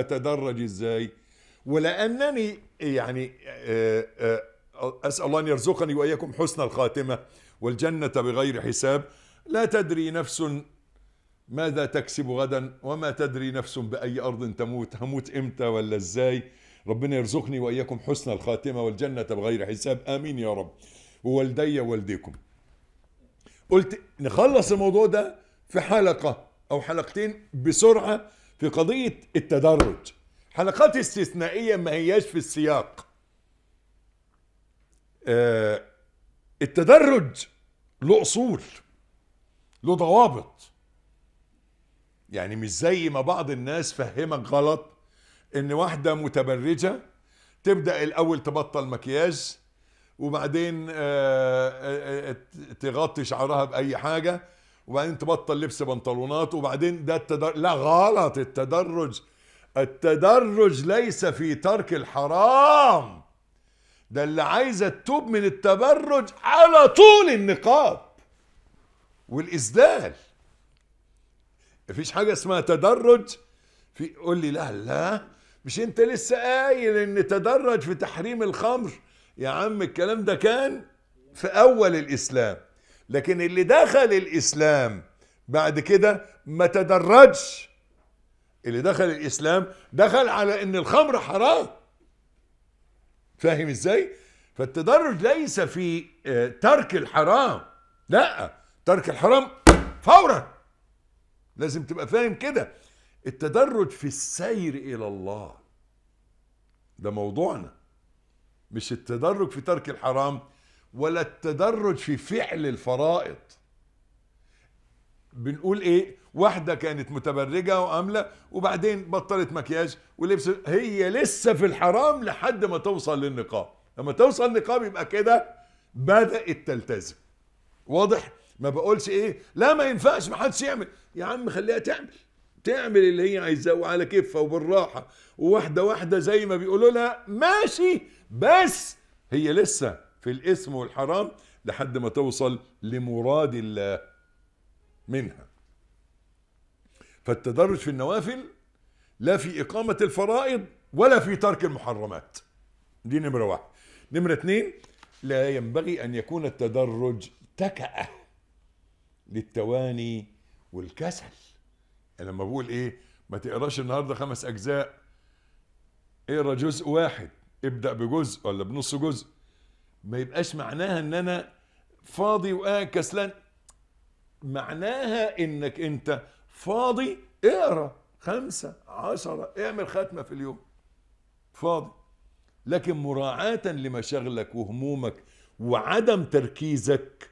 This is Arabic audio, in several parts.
اتدرج ازاي ولانني يعني آه، آه، اسال الله ان يرزقني واياكم حسن الخاتمه والجنه بغير حساب لا تدري نفس ماذا تكسب غدا وما تدري نفس باي ارض تموت هموت امتى ولا ازاي ربنا يرزقني واياكم حسن الخاتمه والجنه بغير حساب امين يا رب ووالدي والديكم قلت نخلص الموضوع ده في حلقه او حلقتين بسرعه في قضية التدرج حلقات استثنائية ما هياش في السياق آه، التدرج له أصول له ضوابط يعني مش زي ما بعض الناس فهمك غلط ان واحدة متبرجة تبدأ الأول تبطل مكياج وبعدين آه، آه، تغطي شعرها بأي حاجة وبعدين تبطل لبس بنطلونات وبعدين ده التدرج لا غلط التدرج التدرج ليس في ترك الحرام ده اللي عايزه تتوب من التبرج على طول النقاب والإسدال مفيش حاجة اسمها تدرج في قول لي لا لا مش انت لسه قايل ان تدرج في تحريم الخمر يا عم الكلام ده كان في اول الاسلام لكن اللي دخل الإسلام بعد كده ما تدرجش اللي دخل الإسلام دخل على إن الخمر حرام فاهم إزاي؟ فالتدرج ليس في آه، ترك الحرام لا ترك الحرام فورا لازم تبقى فاهم كده التدرج في السير الى الله ده موضوعنا مش التدرج في ترك الحرام ولا التدرج في فعل الفرائض بنقول ايه واحده كانت متبرجه وامله وبعدين بطلت مكياج ولبس هي لسه في الحرام لحد ما توصل للنقاب لما توصل للنقاب يبقى كده بدات تلتزم واضح ما بقولش ايه لا ما ينفعش ما حدش يعمل يا عم خليها تعمل تعمل اللي هي عايزاه وعلى كيفها وبالراحه وواحده واحده زي ما بيقولوا لها ماشي بس هي لسه في الاسم والحرام لحد ما توصل لمراد الله منها فالتدرج في النوافل لا في إقامة الفرائض ولا في ترك المحرمات دي نمرة واحد نمرة اثنين لا ينبغي أن يكون التدرج تكأة للتواني والكسل أنا لما بقول إيه ما تقراش النهاردة خمس أجزاء اقرا جزء واحد ابدأ بجزء ولا بنص جزء ما يبقاش معناها ان انا فاضي وقاعد كسلان معناها انك انت فاضي اقرا خمسة عشرة اعمل ختمة في اليوم فاضي لكن مراعاة لمشاغلك وهمومك وعدم تركيزك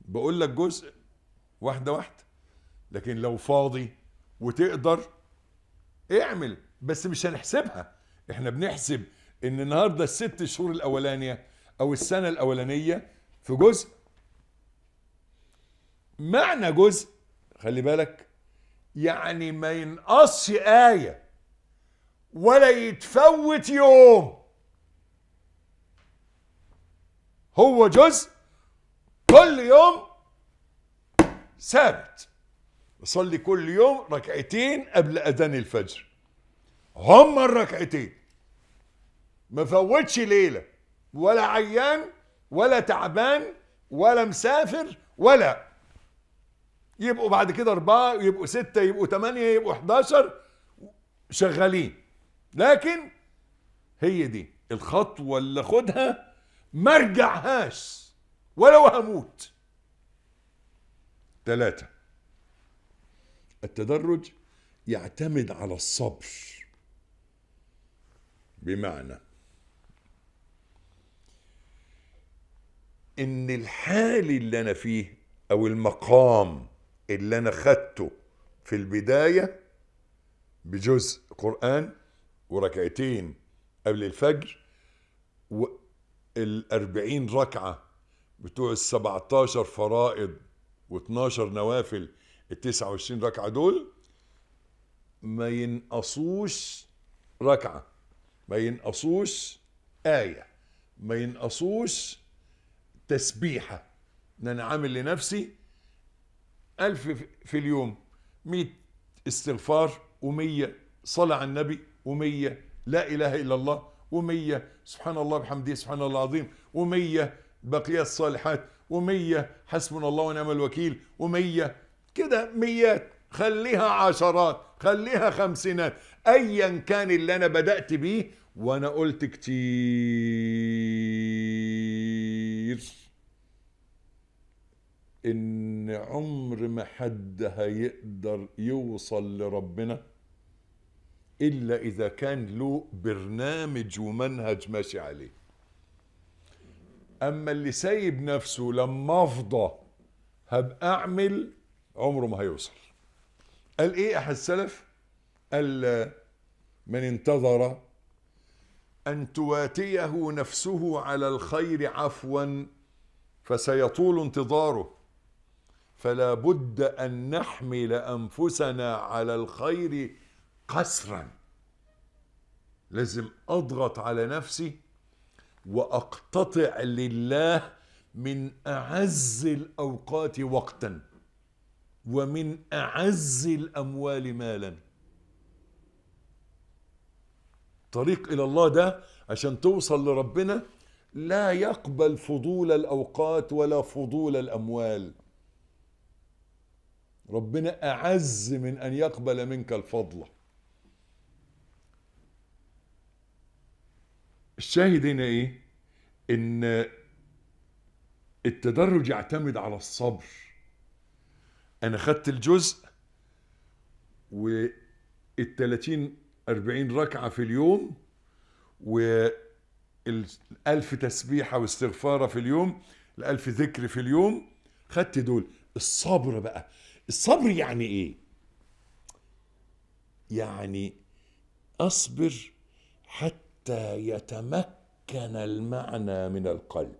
بقول لك جزء واحدة واحدة لكن لو فاضي وتقدر اعمل بس مش هنحسبها احنا بنحسب ان النهاردة الست شهور الاولانية او السنه الاولانيه في جزء معنى جزء خلي بالك يعني ما ينقصش ايه ولا يتفوت يوم هو جزء كل يوم ثابت صلي كل يوم ركعتين قبل اذان الفجر هما الركعتين ما فوتش ليله ولا عيان ولا تعبان ولا مسافر ولا يبقوا بعد كده أربعة يبقوا ستة يبقوا ثمانية يبقوا 11 شغالين لكن هي دي الخطوة اللي خدها ما ارجعهاش ولو هموت ثلاثة التدرج يعتمد على الصبر بمعنى ان الحال اللي انا فيه او المقام اللي انا خدته في البداية بجزء قرآن وركعتين قبل الفجر والأربعين ركعة بتوع السبعتاشر فرائض و12 نوافل التسعة وعشرين ركعة دول ما ينقصوش ركعة ما ينقصوش آية ما ينقصوش تسبيحة ان انا عامل لنفسي ألف في اليوم مئة استغفار ومية صلاة على النبي ومية لا إله إلا الله ومية سبحان الله بحمده سبحان الله العظيم ومية بقية الصالحات ومية حسبنا الله ونعم الوكيل ومية كده ميات خليها عشرات خليها خمسينات أيا كان اللي أنا بدأت بيه وأنا قلت كتير ان عمر ما حد هيقدر يوصل لربنا الا اذا كان له برنامج ومنهج ماشي عليه اما اللي سايب نفسه لما افضى هبقى اعمل عمره ما هيوصل قال ايه احد السلف قال من انتظر ان تواتيه نفسه على الخير عفوا فسيطول انتظاره فلا بد أن نحمل أنفسنا على الخير قسرا لازم أضغط على نفسي وأقتطع لله من أعز الأوقات وقتا ومن أعز الأموال مالا طريق إلى الله ده عشان توصل لربنا لا يقبل فضول الأوقات ولا فضول الأموال ربنا أعز من أن يقبل منك الفضل الشاهد هنا إيه؟ إن التدرج يعتمد على الصبر أنا خدت الجزء والتلاتين اربعين ركعة في اليوم والألف تسبيحة واستغفارة في اليوم الألف ذكر في اليوم خدت دول الصبر بقى الصبر يعني ايه يعني اصبر حتى يتمكن المعنى من القلب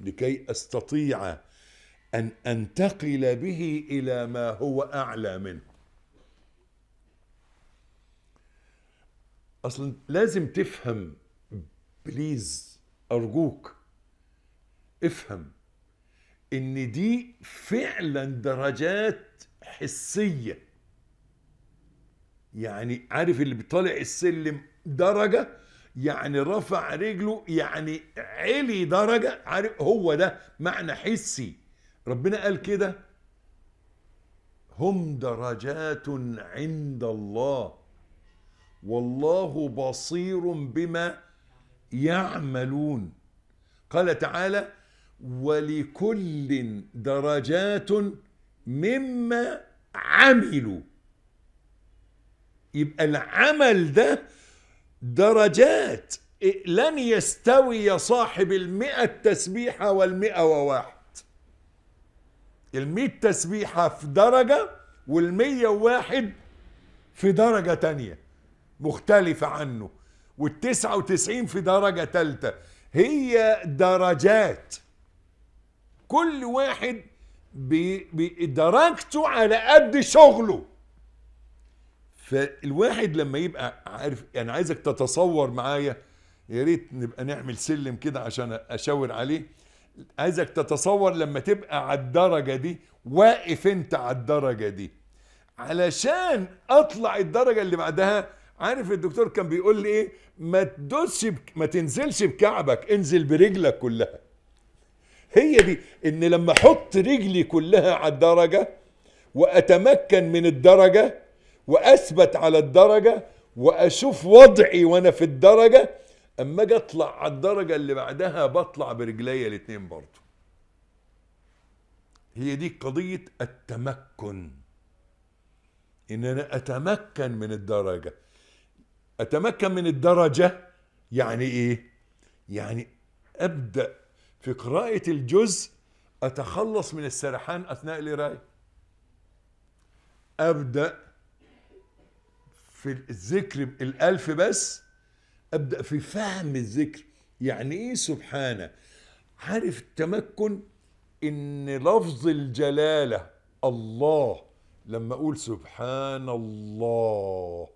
لكي استطيع ان انتقل به الى ما هو اعلى منه اصلا لازم تفهم بليز ارجوك افهم ان دي فعلا درجات حسية يعني عارف اللي بيطلع السلم درجة يعني رفع رجله يعني علي درجة عارف هو ده معنى حسي ربنا قال كده هم درجات عند الله والله بصير بما يعملون قال تعالى ولكل درجات مما عملوا يبقى العمل ده درجات إيه، لن يستوي صاحب المئة تسبيحة والمئة وواحد المئة تسبيحة في درجة والمئة وواحد في درجة تانية مختلفة عنه والتسعة وتسعين في درجة تالتة هي درجات كل واحد بدرجته على قد شغله فالواحد لما يبقى عارف يعني عايزك تتصور معايا يا ريت نبقى نعمل سلم كده عشان اشاور عليه عايزك تتصور لما تبقى على الدرجه دي واقف انت على الدرجه دي علشان اطلع الدرجه اللي بعدها عارف الدكتور كان بيقول لي ايه ما تدوسش ما تنزلش بكعبك انزل برجلك كلها هي دي ان لما احط رجلي كلها على الدرجه واتمكن من الدرجه واثبت على الدرجه واشوف وضعي وانا في الدرجه اما اجي اطلع على الدرجه اللي بعدها بطلع برجليا الاثنين برضه هي دي قضيه التمكن ان انا اتمكن من الدرجه اتمكن من الدرجه يعني ايه يعني ابدا في قراءة الجزء أتخلص من السرحان أثناء القراية أبدأ في الذكر الألف بس أبدأ في فهم الذكر يعني إيه سبحانه عارف التمكن إن لفظ الجلالة الله لما أقول سبحان الله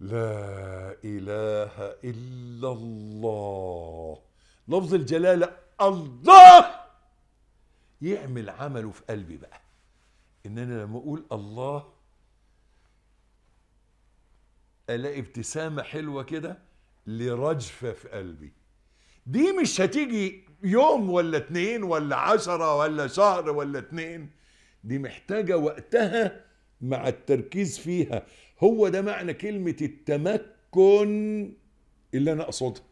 لا إله إلا الله لفظ الجلالة الله يعمل عمله في قلبي بقى إن أنا لما أقول الله ألاقي ابتسامة حلوة كده لرجفة في قلبي دي مش هتيجي يوم ولا اتنين ولا عشرة ولا شهر ولا اتنين دي محتاجة وقتها مع التركيز فيها هو ده معنى كلمة التمكن اللي أنا أقصدها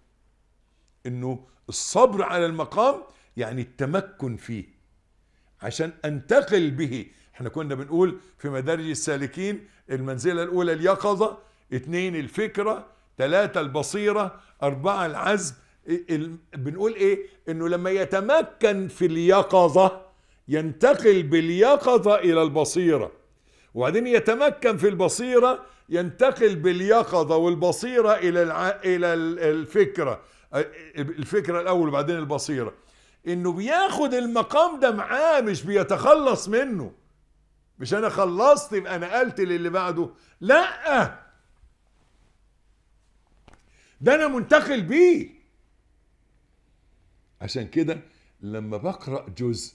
إنه الصبر على المقام يعني التمكن فيه عشان أنتقل به احنا كنا بنقول في مدارج السالكين المنزلة الأولى اليقظة اثنين الفكرة ثلاثة البصيرة أربعة العزم بنقول ايه انه لما يتمكن في اليقظة ينتقل باليقظة الى البصيرة وبعدين يتمكن في البصيرة ينتقل باليقظة والبصيرة إلى الع... إلى الفكرة الفكرة الأول وبعدين البصيرة إنه بياخد المقام ده معاه مش بيتخلص منه مش أنا خلصت يبقى نقلت للي بعده لأ ده أنا منتقل بيه عشان كده لما بقرأ جزء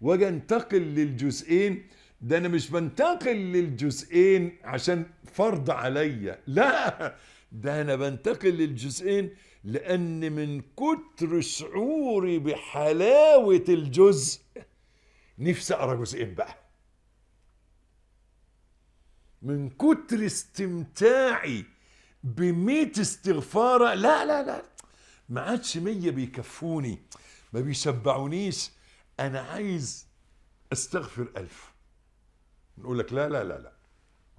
واجي انتقل للجزئين ده انا مش بنتقل للجزئين عشان فرض عليا لا ده انا بنتقل للجزئين لان من كتر شعوري بحلاوه الجزء نفسي اقرا جزئين بقى من كتر استمتاعي بمية استغفارة لا لا لا ما عادش مية بيكفوني ما بيشبعونيش أنا عايز أستغفر ألف نقول لك لا لا لا لا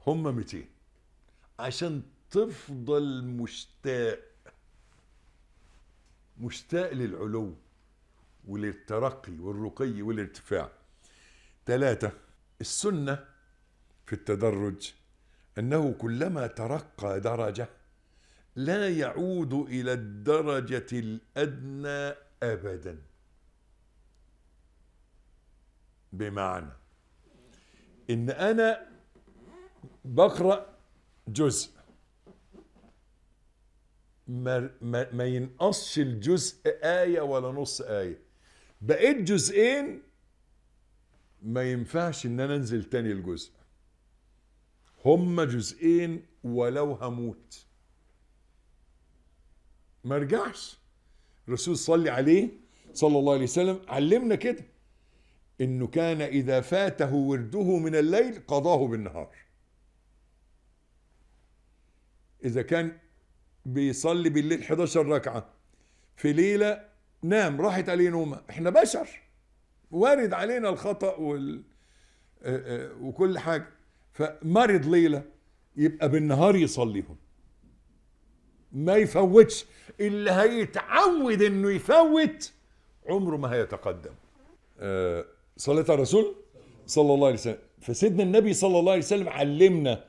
هم 200 عشان تفضل مشتاق مشتاق للعلو وللترقي والرقي والارتفاع ثلاثة السنة في التدرج أنه كلما ترقى درجة لا يعود إلى الدرجة الأدنى أبدا بمعنى ان انا بقرا جزء ما, ما, ما ينقصش الجزء آية ولا نص آية بقيت جزئين ما ينفعش ان انا انزل تاني الجزء هما جزئين ولو هموت ما ارجعش الرسول صلي عليه صلى الله عليه وسلم علمنا كده انه كان اذا فاته ورده من الليل قضاه بالنهار اذا كان بيصلي بالليل 11 ركعه في ليله نام راحت عليه نومه احنا بشر وارد علينا الخطا وال آه، آه، وكل حاجه فمرض ليله يبقى بالنهار يصليهم ما يفوتش اللي هيتعود انه يفوت عمره ما هيتقدم آه صلاة على الرسول صلى الله عليه وسلم فسيدنا النبي صلى الله عليه وسلم علمنا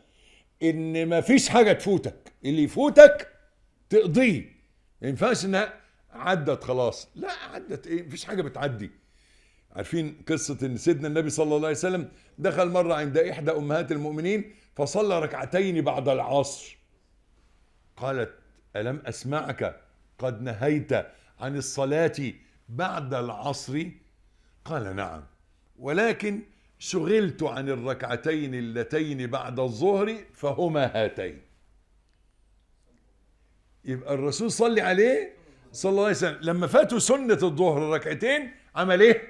ان ما فيش حاجة تفوتك اللي يفوتك تقضيه ما ينفعش انها عدت خلاص لا عدت ايه مفيش حاجة بتعدي عارفين قصة ان سيدنا النبي صلى الله عليه وسلم دخل مرة عند احدى امهات المؤمنين فصلى ركعتين بعد العصر قالت ألم أسمعك قد نهيت عن الصلاة بعد العصر قال نعم ولكن شغلت عن الركعتين اللتين بعد الظهر فهما هاتين يبقى الرسول صلي عليه صلى الله عليه وسلم لما فاتوا سنة الظهر ركعتين عمل ايه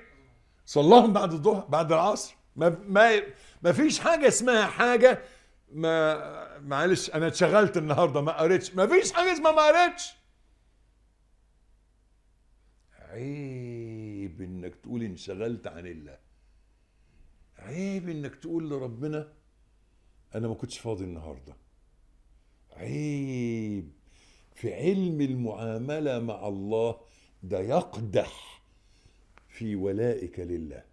صلاهم بعد الظهر بعد العصر ما, ما, ما فيش حاجة اسمها حاجة ما معلش انا اتشغلت النهارده ما قريتش ما فيش حاجة اسمها ما قريتش عيب انك تقول انشغلت عن الله عيب انك تقول لربنا انا ما كنتش فاضي النهارده عيب في علم المعامله مع الله ده يقدح في ولائك لله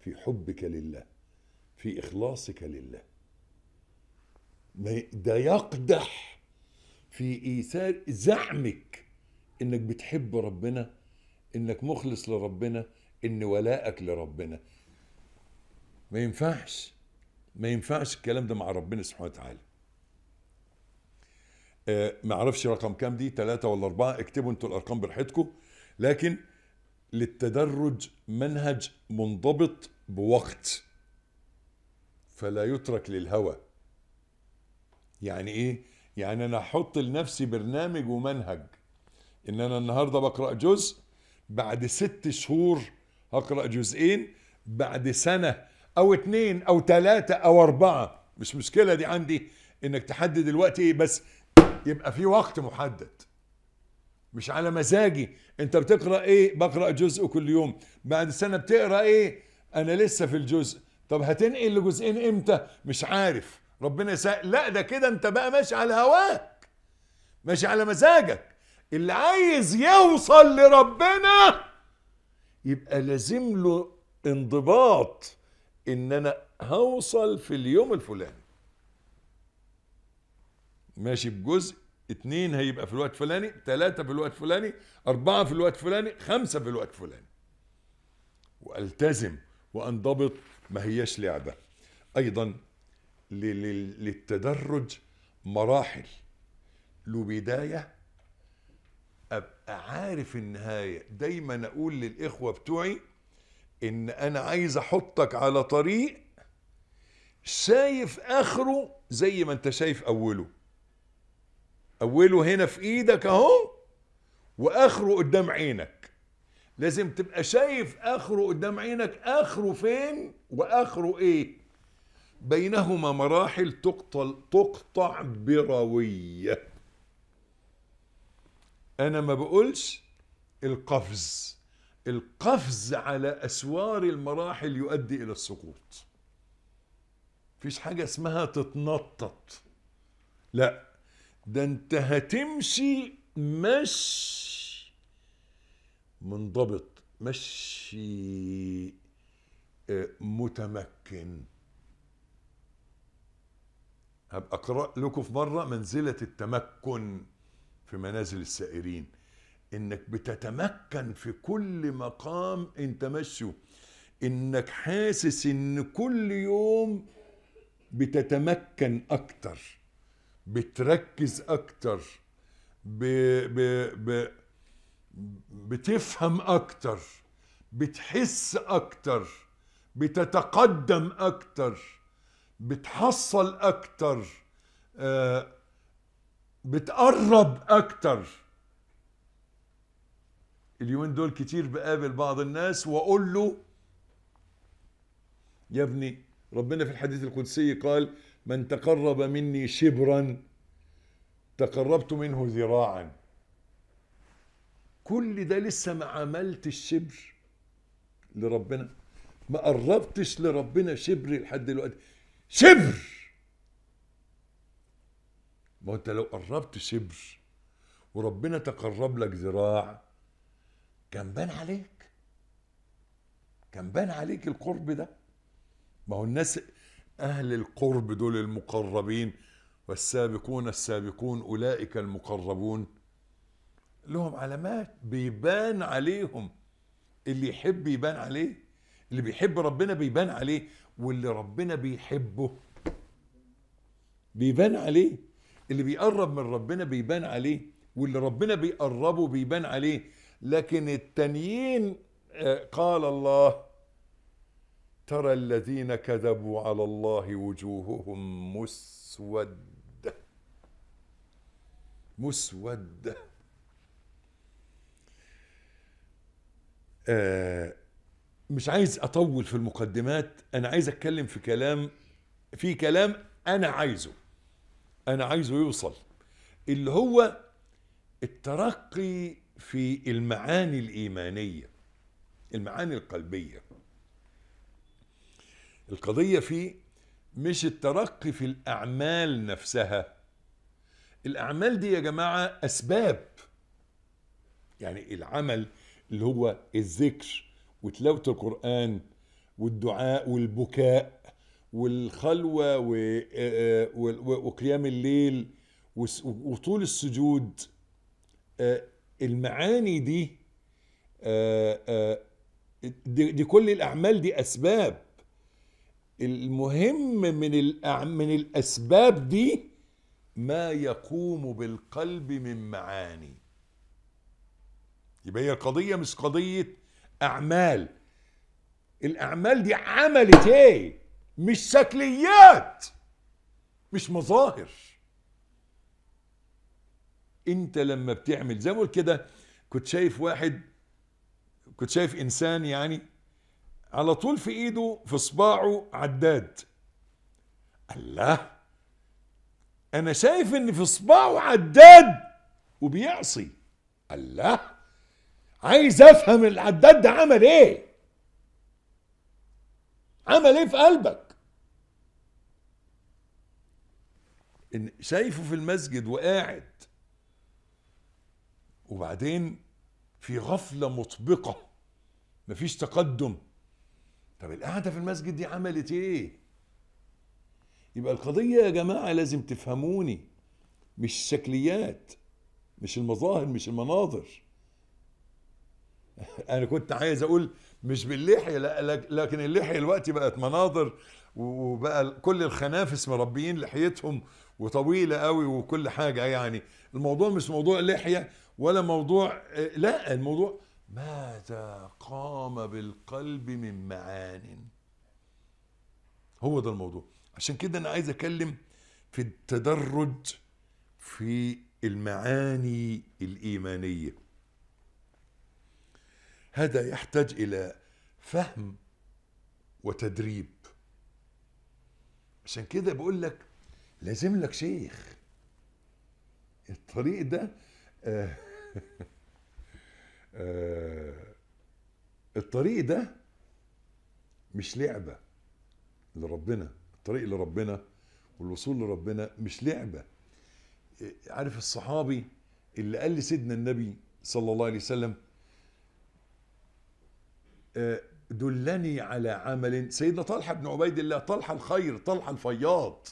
في حبك لله في اخلاصك لله ده يقدح في ايثار زعمك انك بتحب ربنا انك مخلص لربنا ان ولائك لربنا ما ينفعش ما ينفعش الكلام ده مع ربنا سبحانه وتعالى آه ما اعرفش رقم كام دي ثلاثة ولا أربعة اكتبوا انتوا الأرقام براحتكم لكن للتدرج منهج منضبط بوقت فلا يترك للهوى يعني ايه يعني انا احط لنفسي برنامج ومنهج ان انا النهارده بقرا جزء بعد ست شهور هقرا جزئين بعد سنه او اتنين او تلاتة او اربعة مش مشكلة دي عندي انك تحدد الوقت ايه بس يبقى في وقت محدد مش على مزاجي انت بتقرا ايه بقرا جزء كل يوم بعد سنه بتقرا ايه انا لسه في الجزء طب هتنقل لجزئين امتى مش عارف ربنا يسهل لا ده كده انت بقى ماشي على هواك ماشي على مزاجك اللي عايز يوصل لربنا يبقى لازم له انضباط ان انا هوصل في اليوم الفلاني ماشي بجزء اتنين هيبقى في الوقت فلاني تلاتة في الوقت فلاني اربعة في الوقت فلاني خمسة في الوقت فلاني والتزم وانضبط ما هياش لعبة ايضا للتدرج مراحل له بداية ابقى عارف النهاية دايما اقول للاخوة بتوعي ان انا عايز احطك على طريق شايف اخره زي ما انت شايف اوله اوله هنا في ايدك اهو واخره قدام عينك لازم تبقى شايف اخره قدام عينك اخره فين واخره ايه بينهما مراحل تقطع تقطع برويه انا ما بقولش القفز القفز على أسوار المراحل يؤدي إلى السقوط فيش حاجة اسمها تتنطط لا ده انت هتمشي مش منضبط مشي آه، متمكن هبقى اقرا لكم في مره منزله التمكن في منازل السائرين انك بتتمكن في كل مقام انت ماشيه انك حاسس ان كل يوم بتتمكن اكتر بتركز اكتر ب... ب... ب... بتفهم اكتر بتحس اكتر بتتقدم اكتر بتحصل اكتر آه بتقرب اكتر اليومين دول كتير بقابل بعض الناس واقول له يا ابني ربنا في الحديث القدسي قال من تقرب مني شبرا تقربت منه ذراعا كل ده لسه ما عملت الشبر لربنا ما قربتش لربنا شبر لحد دلوقتي شبر ما انت لو قربت شبر وربنا تقرب لك ذراع كان بان عليك كان بان عليك القرب ده ما هو الناس اهل القرب دول المقربين والسابقون السابقون اولئك المقربون لهم علامات بيبان عليهم اللي يحب يبان عليه اللي بيحب ربنا بيبان عليه واللي ربنا بيحبه بيبان عليه اللي بيقرب من ربنا بيبان عليه واللي ربنا بيقربه بيبان عليه لكن التانيين آه، قال الله ترى الذين كذبوا على الله وجوههم مسودة مسودة آه، مش عايز أطول في المقدمات أنا عايز أتكلم في كلام في كلام أنا عايزه أنا عايزه يوصل اللي هو الترقي في المعاني الإيمانية المعاني القلبية القضية في مش الترقي في الأعمال نفسها الأعمال دي يا جماعة أسباب يعني العمل اللي هو الذكر وتلاوة القرآن والدعاء والبكاء والخلوة آه، وقيام الليل وطول السجود آه، المعاني دي آه، آه، دي, دي كل الاعمال دي اسباب المهم من من الاسباب دي ما يقوم بالقلب من معاني يبقى هي القضيه مش قضيه اعمال الاعمال دي عملت ايه مش شكليات مش مظاهر انت لما بتعمل زي ما بقول كده كنت شايف واحد كنت شايف انسان يعني على طول في ايده في صباعه عداد الله انا شايف ان في صباعه عداد وبيعصي الله عايز افهم العداد ده عمل ايه عمل ايه في قلبك إن شايفه في المسجد وقاعد وبعدين في غفلة مطبقة مفيش تقدم طب القعدة في المسجد دي عملت ايه يبقى القضية يا جماعة لازم تفهموني مش الشكليات مش المظاهر مش المناظر انا كنت عايز اقول مش باللحية لكن اللحية دلوقتي بقت مناظر وبقى كل الخنافس مربيين لحيتهم وطويلة قوي وكل حاجة يعني الموضوع مش موضوع لحية ولا موضوع آه، لا الموضوع ماذا قام بالقلب من معان هو ده الموضوع عشان كده انا عايز اتكلم في التدرج في المعاني الايمانيه هذا يحتاج الى فهم وتدريب عشان كده بقول لك لازم لك شيخ الطريق ده آه، آه، الطريق ده مش لعبه لربنا الطريق لربنا والوصول لربنا مش لعبه عارف الصحابي اللي قال لسيدنا النبي صلى الله عليه وسلم آه، دلني على عمل سيدنا طلحه بن عبيد الله طلحه الخير طلحه الفياض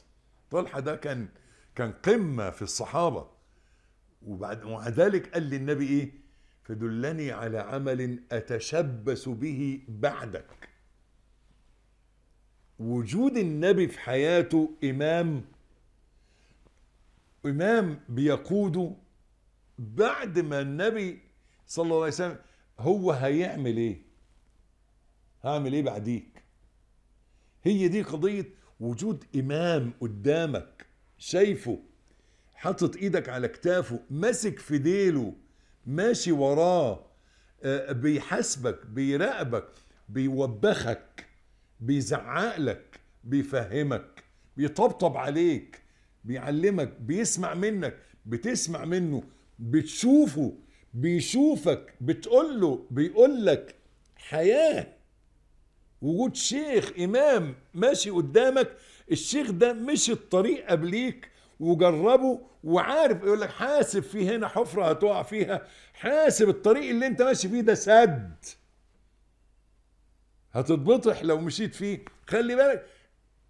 طلحه ده كان كان قمه في الصحابه وبعد مع ذلك قال للنبي ايه فدلني على عمل اتشبث به بعدك وجود النبي في حياته امام امام بيقوده بعد ما النبي صلى الله عليه وسلم هو هيعمل ايه هعمل ايه بعديك هي دي قضيه وجود امام قدامك شايفه حاطط ايدك على كتافه ماسك في ديله ماشي وراه آه، بيحاسبك بيراقبك بيوبخك بيزعقلك بيفهمك بيطبطب عليك بيعلمك بيسمع منك بتسمع منه بتشوفه بيشوفك بتقوله بيقولك حياة وجود شيخ إمام ماشي قدامك الشيخ ده مش الطريق قبليك وجربه وعارف يقول لك حاسب في هنا حفره هتقع فيها حاسب الطريق اللي انت ماشي فيه ده سد هتتبطح لو مشيت فيه خلي بالك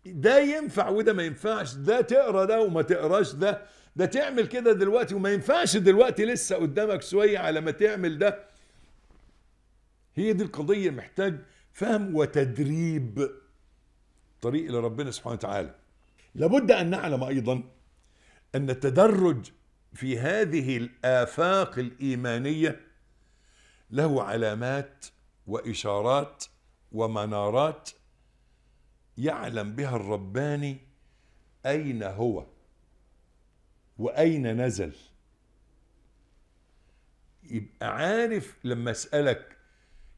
ده ينفع وده ما ينفعش ده تقرا ده وما تقراش ده ده تعمل كده دلوقتي وما ينفعش دلوقتي لسه قدامك شويه على ما تعمل ده هي دي القضيه محتاج فهم وتدريب طريق الى ربنا سبحانه وتعالى لابد ان نعلم ايضا أن التدرج في هذه الآفاق الإيمانية له علامات وإشارات ومنارات يعلم بها الرباني أين هو وأين نزل يبقى عارف لما أسألك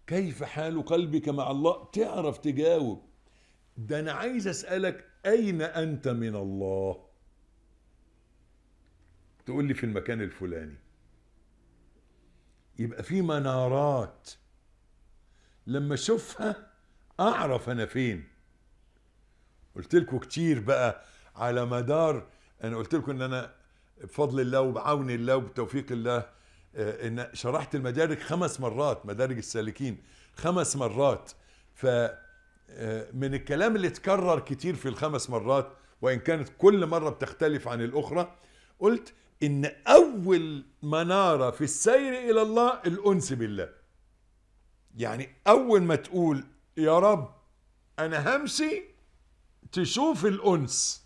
كيف حال قلبك مع الله تعرف تجاوب ده أنا عايز أسألك أين أنت من الله تقول لي في المكان الفلاني يبقى في منارات لما اشوفها اعرف انا فين قلت لكم كتير بقى على مدار انا قلت لكم ان انا بفضل الله وبعون الله وبتوفيق الله آه، ان شرحت المدارج خمس مرات مدارج السالكين خمس مرات ف آه، من الكلام اللي اتكرر كتير في الخمس مرات وان كانت كل مره بتختلف عن الاخرى قلت ان اول منارة في السير الى الله الانس بالله يعني اول ما تقول يا رب انا همشي تشوف الانس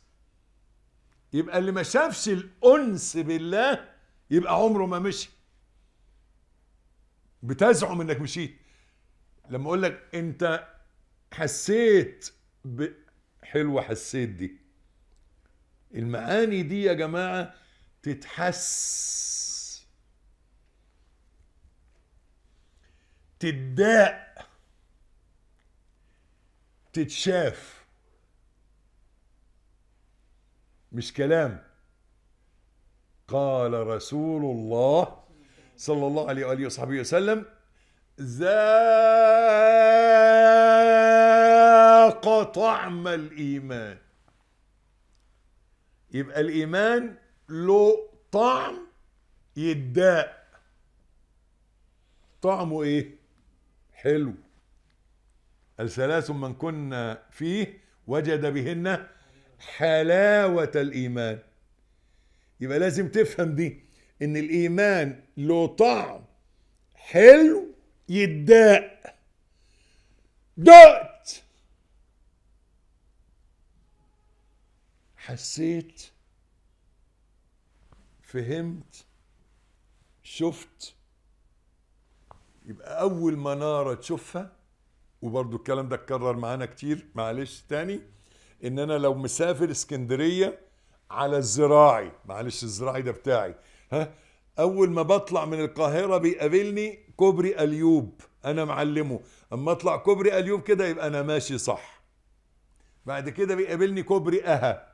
يبقى اللي ما شافش الانس بالله يبقى عمره ما مشي بتزعم انك مشيت لما اقول لك انت حسيت ب... حلوه حسيت دي المعاني دي يا جماعه تتحس تتداق تتشاف مش كلام قال رسول الله صلى الله عليه وآله وصحبه وسلم ذاق طعم الإيمان يبقى الإيمان له طعم يتداق طعمه ايه حلو الثلاث من كنا فيه وجد بهن حلاوة الإيمان يبقى لازم تفهم دي إن الإيمان له طعم حلو يتداق دقت حسيت فهمت شفت يبقى اول مناره تشوفها وبرضو الكلام ده اتكرر معانا كتير معلش تاني ان انا لو مسافر اسكندريه على الزراعي معلش الزراعي ده بتاعي ها اول ما بطلع من القاهره بيقابلني كوبري اليوب انا معلمه اما اطلع كوبري اليوب كده يبقى انا ماشي صح بعد كده بيقابلني كوبري اها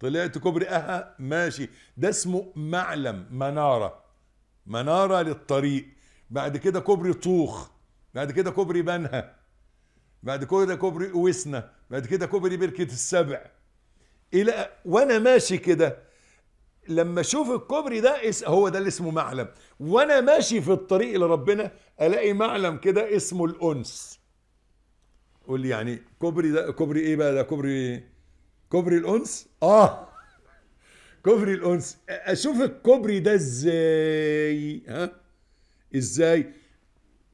طلعت كوبري اها ماشي ده اسمه معلم مناره مناره للطريق بعد كده كوبري طوخ بعد كده كوبري بنها بعد كده كوبري وسنا بعد كده كوبري بركه السبع الى وانا ماشي كده لما اشوف الكوبري ده هو ده اللي اسمه معلم وانا ماشي في الطريق لربنا الاقي معلم كده اسمه الانس قول لي يعني كوبري ده كوبري ايه بقى ده كوبري كوبري الانس اه كوبري الانس اشوف الكوبري ده ازاي ها ازاي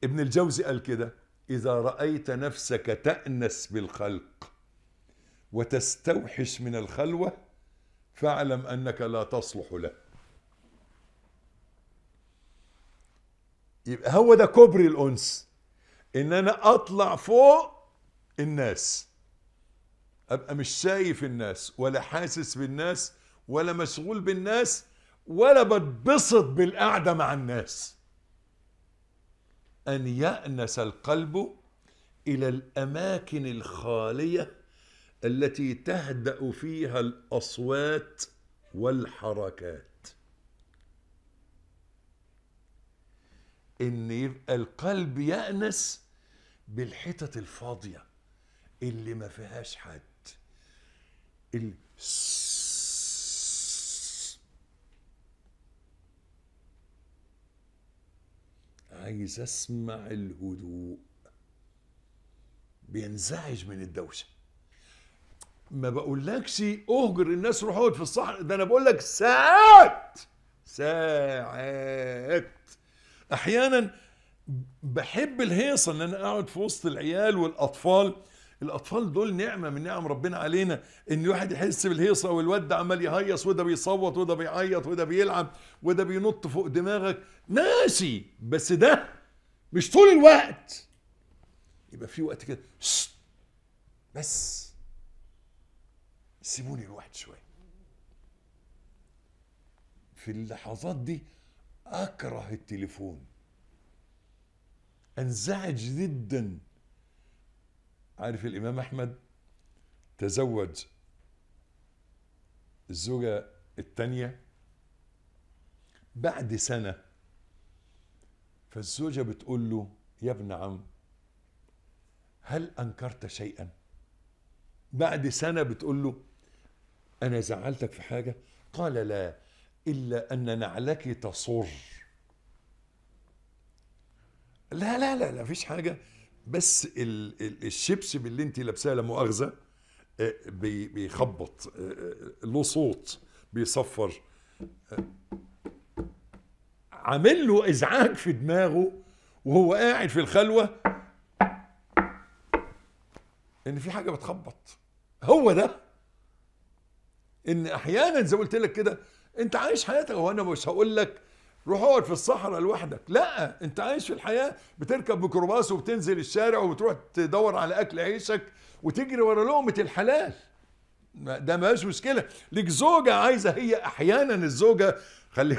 ابن الجوزي قال كده اذا رايت نفسك تانس بالخلق وتستوحش من الخلوه فاعلم انك لا تصلح له يبقى هو ده كوبري الانس ان انا اطلع فوق الناس ابقى مش شايف الناس ولا حاسس بالناس ولا مشغول بالناس ولا بتبسط بالقعده مع الناس ان يانس القلب الى الاماكن الخاليه التي تهدا فيها الاصوات والحركات ان يبقى القلب يانس بالحتت الفاضيه اللي ما فيهاش حد ال عايز اسمع الهدوء بينزعج من الدوشه ما بقولكش اهجر الناس روح اقعد في الصحراء ده انا بقولك ساعات ساعات احيانا بحب الهيصه ان انا اقعد في وسط العيال والاطفال الاطفال دول نعمه من نعم ربنا علينا ان الواحد يحس بالهيصه والواد عمال يهيص وده بيصوت وده بيعيط وده بيلعب وده بينط فوق دماغك ماشي بس ده مش طول الوقت يبقى في وقت كده بس سيبوني الواحد شويه في اللحظات دي اكره التليفون انزعج جدا عارف الإمام أحمد تزوج الزوجة الثانية بعد سنة فالزوجة بتقول له يا ابن عم هل أنكرت شيئا بعد سنة بتقول له أنا زعلتك في حاجة قال لا إلا أن نعلك تصر لا لا لا لا فيش حاجة بس ال ال الشبشب اللي انت لابساه لا مؤاخذه آه، بيخبط آه، آه، له صوت بيصفر عامل له ازعاج في دماغه وهو قاعد في الخلوه ان في حاجه بتخبط هو ده ان احيانا زي ما قلت لك كده انت عايش حياتك هو انا مش هقول لك روح اقعد في الصحراء لوحدك لا انت عايش في الحياه بتركب ميكروباص وبتنزل الشارع وبتروح تدور على اكل عيشك وتجري ورا لقمه الحلال ده ماش مشكله ليك زوجه عايزه هي احيانا الزوجه خلي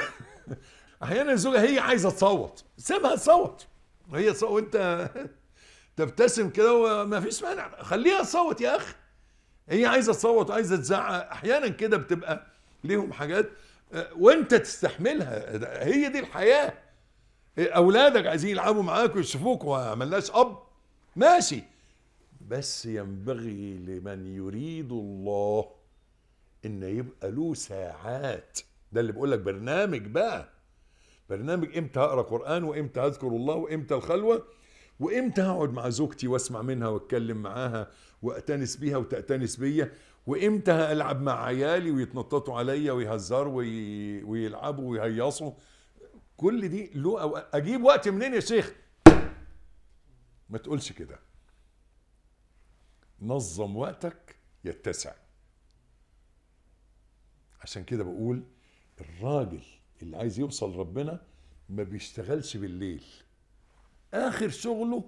احيانا الزوجه هي عايزه تصوت سيبها تصوت هي تصوت وانت تبتسم كده وما فيش مانع خليها تصوت يا اخي هي عايزه تصوت وعايزه تزعق احيانا كده بتبقى ليهم حاجات وانت تستحملها هي دي الحياه اولادك عايزين يلعبوا معاك ويشوفوك وما اب ماشي بس ينبغي لمن يريد الله ان يبقى له ساعات ده اللي بقول لك برنامج بقى برنامج امتى هقرا قران وامتى هذكر الله وامتى الخلوه وامتى هقعد مع زوجتي واسمع منها واتكلم معاها واتنس بيها وتأتنس بيا وامتى العب مع عيالي ويتنططوا عليا ويهزروا وي... ويلعبوا ويهيصوا كل دي له أو... اجيب وقت منين يا شيخ ما تقولش كده نظم وقتك يتسع عشان كده بقول الراجل اللي عايز يوصل ربنا ما بيشتغلش بالليل اخر شغله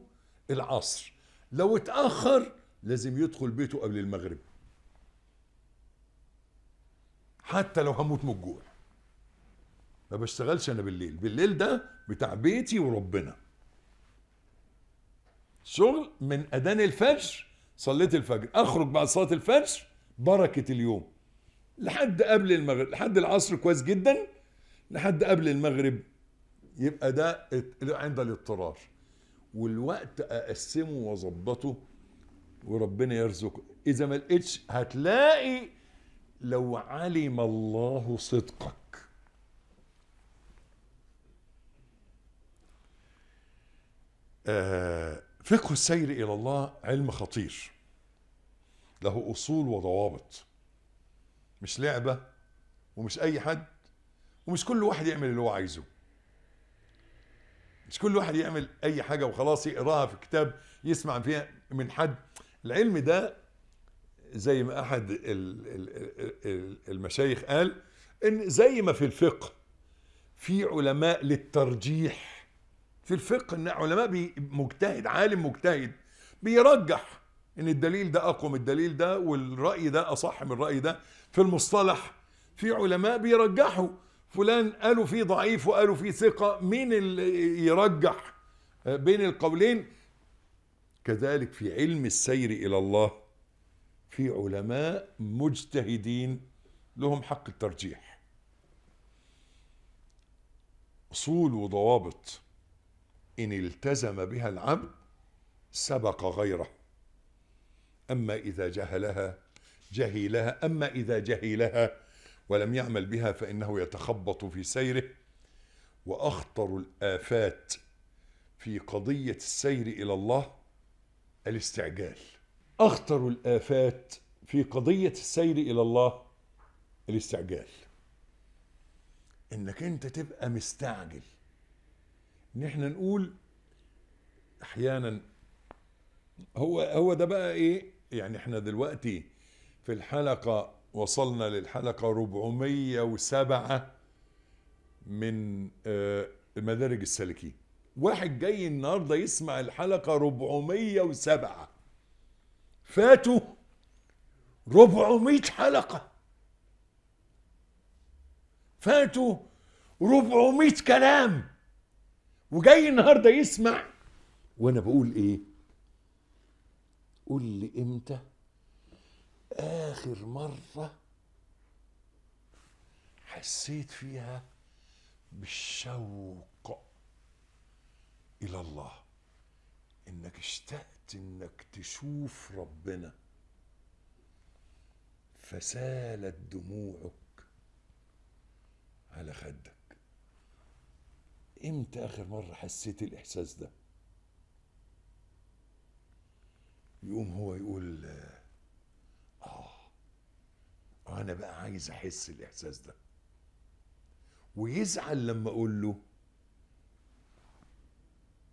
العصر لو اتاخر لازم يدخل بيته قبل المغرب حتى لو هموت من الجوع ما بشتغلش انا بالليل بالليل ده بتاع بيتي وربنا شغل من اذان الفجر صليت الفجر اخرج بعد صلاه الفجر بركه اليوم لحد قبل المغرب لحد العصر كويس جدا لحد قبل المغرب يبقى ده عند الاضطرار والوقت اقسمه واظبطه وربنا يرزقه اذا ما لقيتش هتلاقي لو علم الله صدقك آه فقه السير الى الله علم خطير له اصول وضوابط مش لعبه ومش اي حد ومش كل واحد يعمل اللي هو عايزه مش كل واحد يعمل اي حاجه وخلاص يقراها في كتاب يسمع فيها من حد العلم ده زي ما احد المشايخ قال ان زي ما في الفقه في علماء للترجيح في الفقه ان علماء مجتهد عالم مجتهد بيرجح ان الدليل ده اقوى من الدليل ده والراي ده اصح من الراي ده في المصطلح في علماء بيرجحوا فلان قالوا فيه ضعيف وقالوا فيه ثقه مين اللي يرجح آه، بين القولين كذلك في علم السير الى الله في علماء مجتهدين لهم حق الترجيح اصول وضوابط ان التزم بها العبد سبق غيره اما اذا جهلها جهلها اما اذا جهلها ولم يعمل بها فانه يتخبط في سيره واخطر الافات في قضيه السير الى الله الاستعجال أخطر الآفات في قضية السير إلى الله الاستعجال إنك أنت تبقى مستعجل إن إحنا نقول أحيانا هو هو ده بقى إيه يعني إحنا دلوقتي في الحلقة وصلنا للحلقة 407 من آه، مدارج السالكين واحد جاي النهارده يسمع الحلقة 407 فاتوا 400 حلقة فاتوا 400 كلام وجاي النهارده يسمع وانا بقول ايه قول لي امتى اخر مره حسيت فيها بالشوق الى الله انك اشتقت انك تشوف ربنا فسالت دموعك على خدك امتى اخر مره حسيت الاحساس ده يقوم هو يقول اه انا بقى عايز احس الاحساس ده ويزعل لما اقول له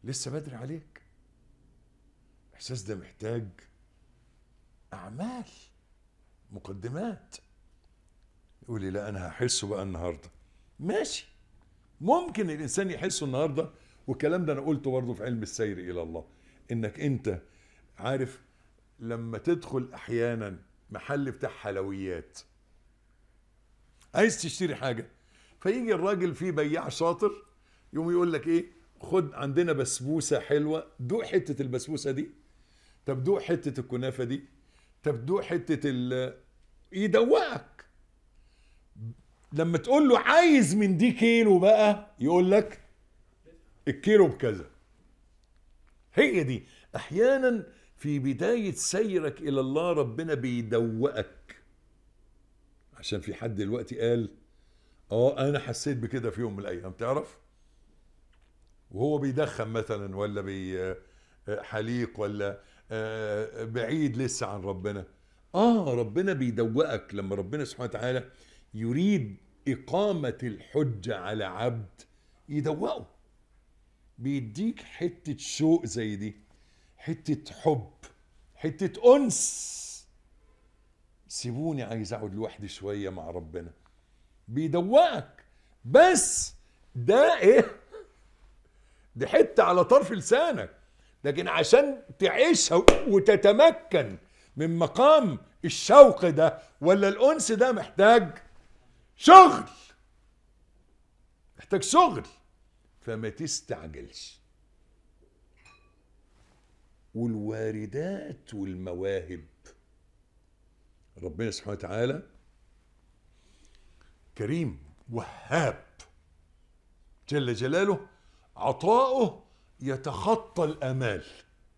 لسه بدري عليك الاحساس ده محتاج اعمال مقدمات يقول لي لا انا هحسه بقى النهارده ماشي ممكن الانسان يحسه النهارده والكلام ده انا قلته برضه في علم السير الى الله انك انت عارف لما تدخل احيانا محل بتاع حلويات عايز تشتري حاجه فيجي الراجل فيه بياع شاطر يقوم يقول لك ايه خد عندنا بسبوسه حلوه دوق حته البسبوسه دي تبدو حته الكنافه دي تبدو حته ال يدوقك لما تقول له عايز من دي كيلو بقى يقول لك الكيلو بكذا هي دي احيانا في بدايه سيرك الى الله ربنا بيدوقك عشان في حد دلوقتي قال اه انا حسيت بكده في يوم من الايام تعرف وهو بيدخن مثلا ولا بي آه، حليق ولا آه، بعيد لسه عن ربنا آه. اه ربنا بيدوقك لما ربنا سبحانه وتعالى يريد إقامة الحجة على عبد يدوقه بيديك حتة شوق زي دي حتة حب حتة أنس سيبوني عايز أقعد لوحدي شوية مع ربنا بيدوقك بس ده إيه؟ دي حتة على طرف لسانك لكن عشان تعيشها وتتمكن من مقام الشوق ده ولا الأنس ده محتاج شغل محتاج شغل فما تستعجلش والواردات والمواهب ربنا سبحانه وتعالى كريم وهاب جل جلاله عطاؤه يتخطى الامال